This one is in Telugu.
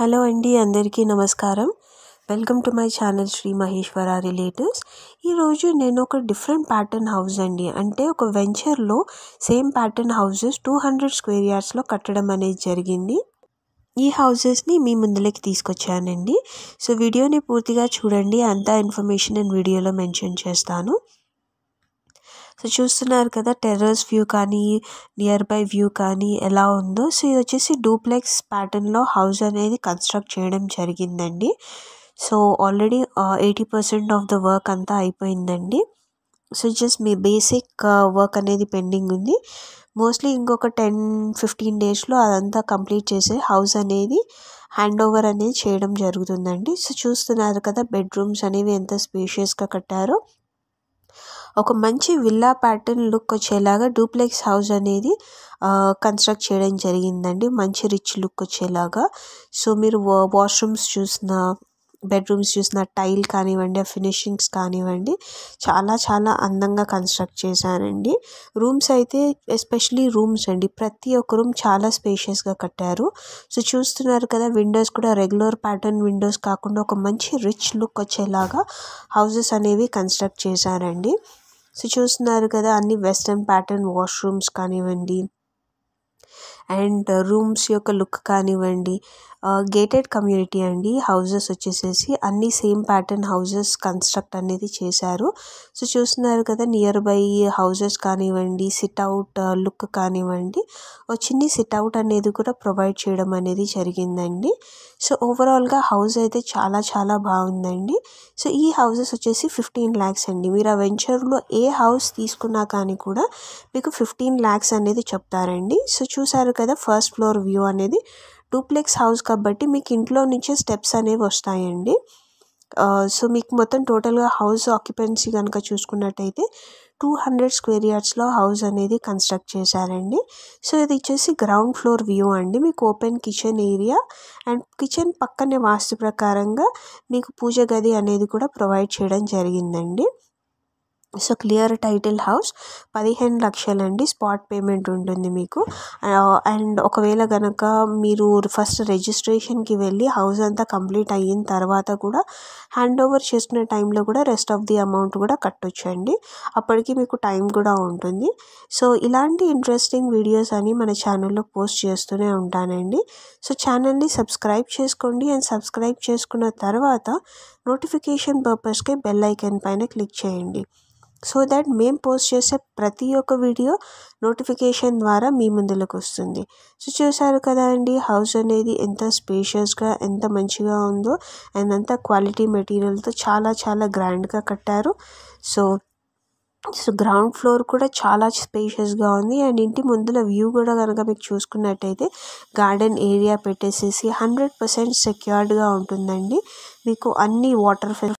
హలో అండి అందరికీ నమస్కారం welcome to my channel Sri Maheshwara relatives ఈరోజు నేను ఒక డిఫరెంట్ ప్యాటర్న్ హౌస్ అండి అంటే ఒక వెంచర్లో same pattern houses two hundred square యార్డ్స్లో కట్టడం అనేది జరిగింది ఈ హౌసెస్ని మీ ముందులోకి తీసుకొచ్చానండి సో వీడియోని పూర్తిగా చూడండి అంతా ఇన్ఫర్మేషన్ నేను వీడియోలో మెన్షన్ చేస్తాను సో చూస్తున్నారు కదా టెర్రస్ వ్యూ కానీ నియర్ బై వ్యూ కానీ ఎలా ఉందో సో ఇది వచ్చేసి డూప్లెక్స్ ప్యాటర్న్లో హౌస్ అనేది కన్స్ట్రక్ట్ చేయడం జరిగిందండి so already eighty percent of the work అంతా అయిపోయిందండి సో జస్ట్ మీ బేసిక్ వర్క్ అనేది పెండింగ్ ఉంది మోస్ట్లీ ఇంకొక టెన్ ఫిఫ్టీన్ డేస్లో అదంతా కంప్లీట్ చేసే హౌస్ అనేది హ్యాండ్ ఓవర్ అనేది చేయడం జరుగుతుందండి సో చూస్తున్నారు కదా బెడ్రూమ్స్ అనేవి ఎంత స్పేషియస్గా కట్టారో ఒక మంచి విల్లా ప్యాటర్న్ లుక్ వచ్చేలాగా డూప్లెక్స్ హౌస్ అనేది కన్స్ట్రక్ట్ చేయడం జరిగిందండి మంచి రిచ్ లుక్ వచ్చేలాగా సో మీరు వాష్రూమ్స్ చూసిన బెడ్రూమ్స్ చూసిన టైల్ కానివ్వండి ఆ ఫినిషింగ్స్ కానివ్వండి చాలా చాలా అందంగా కన్స్ట్రక్ట్ చేశానండి రూమ్స్ అయితే ఎస్పెషలీ రూమ్స్ అండి ప్రతి ఒక్క రూమ్ చాలా స్పేషియస్గా కట్టారు సో చూస్తున్నారు కదా విండోస్ కూడా రెగ్యులర్ ప్యాటర్న్ విండోస్ కాకుండా ఒక మంచి రిచ్ లుక్ వచ్చేలాగా హౌజెస్ అనేవి కన్స్ట్రక్ట్ చేశారండి సో చూస్తున్నారు కదా అన్ని వెస్ట్రన్ ప్యాటర్న్ వాష్రూమ్స్ కానివ్వండి అండ్ రూమ్స్ యొక్క లుక్ కానివ్వండి గేటెడ్ కమ్యూనిటీ అండి హౌజెస్ వచ్చేసేసి అన్ని సేమ్ ప్యాటర్న్ హౌజెస్ కన్స్ట్రక్ట్ అనేది చేశారు సో చూస్తున్నారు కదా నియర్ బై హౌజెస్ కానివ్వండి సిట్అవుట్ లుక్ కానివ్వండి చిన్ని సిట్అవుట్ అనేది కూడా ప్రొవైడ్ చేయడం అనేది జరిగిందండి సో ఓవరాల్గా హౌస్ అయితే చాలా చాలా బాగుందండి సో ఈ హౌసెస్ వచ్చేసి ఫిఫ్టీన్ ల్యాక్స్ అండి మీరు ఆ వెంచర్లో ఏ హౌస్ తీసుకున్నా కానీ కూడా మీకు ఫిఫ్టీన్ ల్యాక్స్ అనేది చెప్తారండి సో చూసారు కదా ఫస్ట్ ఫ్లోర్ వ్యూ అనేది డూప్లెక్స్ హౌస్ కాబట్టి మీకు ఇంట్లో నుంచే స్టెప్స్ అనేవి వస్తాయండి సో మీకు మొత్తం టోటల్గా హౌస్ ఆక్యుపెన్సీ కనుక చూసుకున్నట్టయితే టూ హండ్రెడ్ స్క్వేర్ యార్డ్స్లో హౌస్ అనేది కన్స్ట్రక్ట్ చేశారండి సో ఇది వచ్చేసి గ్రౌండ్ ఫ్లోర్ వ్యూ అండి మీకు open kitchen area and kitchen పక్కనే వాస్తు ప్రకారంగా మీకు పూజ గది అనేది కూడా ప్రొవైడ్ చేయడం జరిగిందండి సో క్లియర్ టైటిల్ హౌస్ పదిహేను లక్షలండి స్పాట్ పేమెంట్ ఉంటుంది మీకు అండ్ uh, ఒకవేళ కనుక మీరు ఫస్ట్ రిజిస్ట్రేషన్కి వెళ్ళి హౌస్ అంతా కంప్లీట్ అయిన తర్వాత కూడా హ్యాండ్ ఓవర్ చేసుకునే టైంలో కూడా రెస్ట్ ఆఫ్ ది అమౌంట్ కూడా కట్టొచ్చండి అప్పటికి మీకు టైం కూడా ఉంటుంది సో ఇలాంటి ఇంట్రెస్టింగ్ వీడియోస్ అని మన ఛానల్లో పోస్ట్ చేస్తూనే ఉంటానండి సో ఛానల్ని సబ్స్క్రైబ్ చేసుకోండి అండ్ సబ్స్క్రైబ్ చేసుకున్న తర్వాత నోటిఫికేషన్ పర్పస్కే బెల్ ఐకన్ పైన క్లిక్ చేయండి సో దట్ మేము పోస్ట్ చేసే ప్రతి ఒక్క వీడియో నోటిఫికేషన్ ద్వారా మీ ముందులోకి వస్తుంది సో చూసారు కదా అండి హౌస్ అనేది ఎంత స్పేషియస్గా ఎంత మంచిగా ఉందో అండ్ అంత క్వాలిటీ మెటీరియల్తో చాలా చాలా గ్రాండ్గా కట్టారు సో సో గ్రౌండ్ ఫ్లోర్ కూడా చాలా స్పేషియస్గా ఉంది అండ్ ఇంటి ముందుల వ్యూ కూడా కనుక మీకు చూసుకున్నట్టయితే గార్డెన్ ఏరియా పెట్టేసేసి హండ్రెడ్ పర్సెంట్ సెక్యూర్డ్గా ఉంటుందండి మీకు అన్ని వాటర్